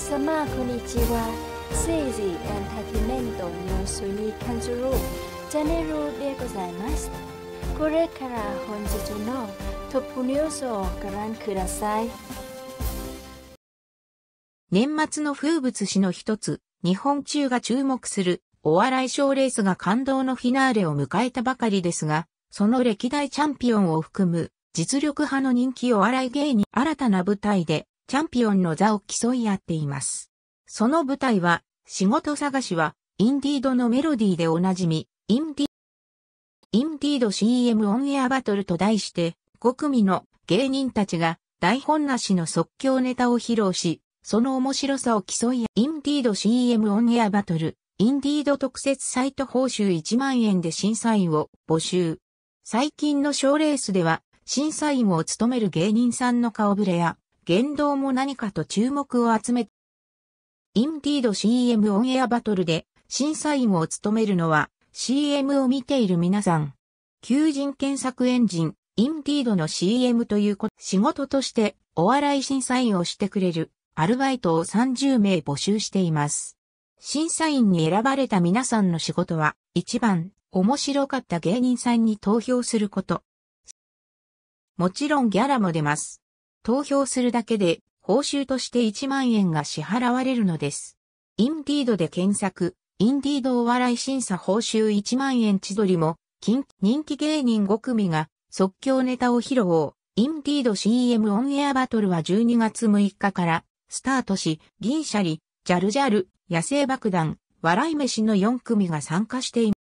皆様こんにちはエンターテイメントニーチャンネルでございますこれから本日のトップニュースをご覧ください年末の風物詩の一つ日本中が注目するお笑い賞レースが感動のフィナーレを迎えたばかりですが、その歴代チャンピオンを含む実力派の人気お笑い芸人新たな舞台でチャンピオンの座を競い合っています。その舞台は、仕事探しは、インディードのメロディーでおなじみ、インディインディード CM オンエアバトルと題して、5組の芸人たちが台本なしの即興ネタを披露し、その面白さを競い、合う、インディード CM オンエアバトル、インディード特設サイト報酬1万円で審査員を募集。最近の賞レースでは、審査員を務める芸人さんの顔ぶれや、言動も何かと注目を集めた。インディード CM オンエアバトルで審査員を務めるのは CM を見ている皆さん。求人検索エンジン、インディードの CM ということ、仕事としてお笑い審査員をしてくれるアルバイトを30名募集しています。審査員に選ばれた皆さんの仕事は、1番、面白かった芸人さんに投票すること。もちろんギャラも出ます。投票するだけで、報酬として1万円が支払われるのです。インディードで検索、インディードお笑い審査報酬1万円千鳥も、人気芸人5組が即興ネタを披露。インディード CM オンエアバトルは12月6日からスタートし、銀シャリ、ジャルジャル、野生爆弾、笑い飯の4組が参加していま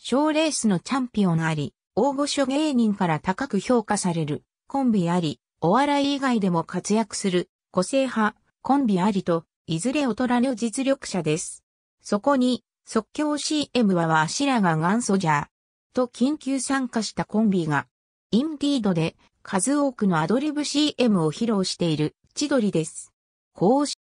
す。賞レースのチャンピオンあり、大御所芸人から高く評価される、コンビあり、お笑い以外でも活躍する個性派、コンビありと、いずれ劣らぬ実力者です。そこに、即興 CM はわしらが元祖じゃ、と緊急参加したコンビが、インディードで数多くのアドリブ CM を披露している千鳥です。こうし、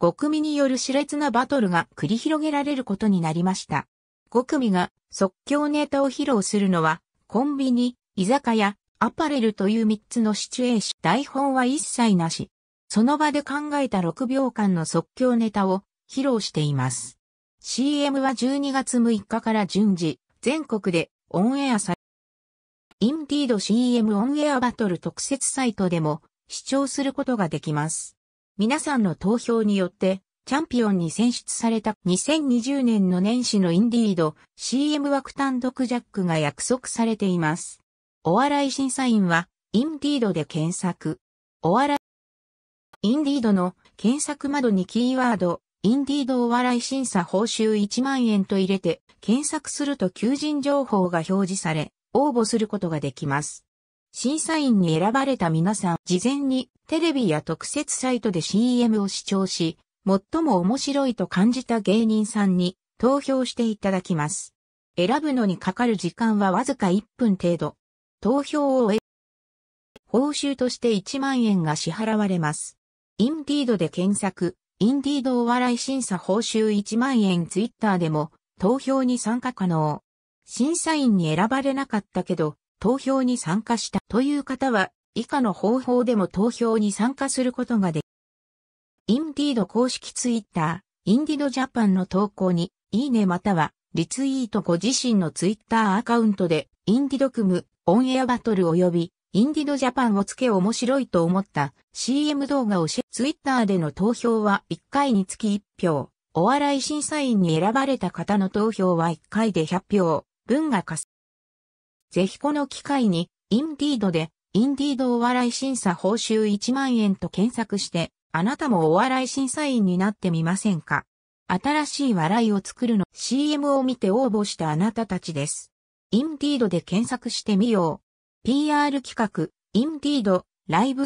5組による熾烈なバトルが繰り広げられることになりました。5組が即興ネタを披露するのは、コンビニ、居酒屋、アパレルという3つのシチュエーション、台本は一切なし。その場で考えた6秒間の即興ネタを披露しています。CM は12月6日から順次、全国でオンエアされ、インディード CM オンエアバトル特設サイトでも視聴することができます。皆さんの投票によって、チャンピオンに選出された2020年の年始のインディード CM 枠単独ジャックが約束されています。お笑い審査員は、インディードで検索。お笑い。インディードの検索窓にキーワード、インディードお笑い審査報酬1万円と入れて、検索すると求人情報が表示され、応募することができます。審査員に選ばれた皆さん、事前にテレビや特設サイトで CM を視聴し、最も面白いと感じた芸人さんに投票していただきます。選ぶのにかかる時間はわずか1分程度。投票を終え、報酬として1万円が支払われます。インディードで検索、インディードお笑い審査報酬1万円ツイッターでも投票に参加可能。審査員に選ばれなかったけど、投票に参加したという方は、以下の方法でも投票に参加することができる。インディード公式ツイッター、インディードジャパンの投稿に、いいねまたは、リツイートご自身のツイッターアカウントで、インディドクムオンエアバトル及びインディドジャパンをつけ面白いと思った CM 動画をシェツイッターでの投票は1回につき1票。お笑い審査員に選ばれた方の投票は1回で100票。文がかす。ぜひこの機会に、インディードで、インディードお笑い審査報酬1万円と検索して、あなたもお笑い審査員になってみませんか新しい笑いを作るの CM を見て応募したあなたたちです。インディードで検索してみよう。PR 企画、インディード、ライブ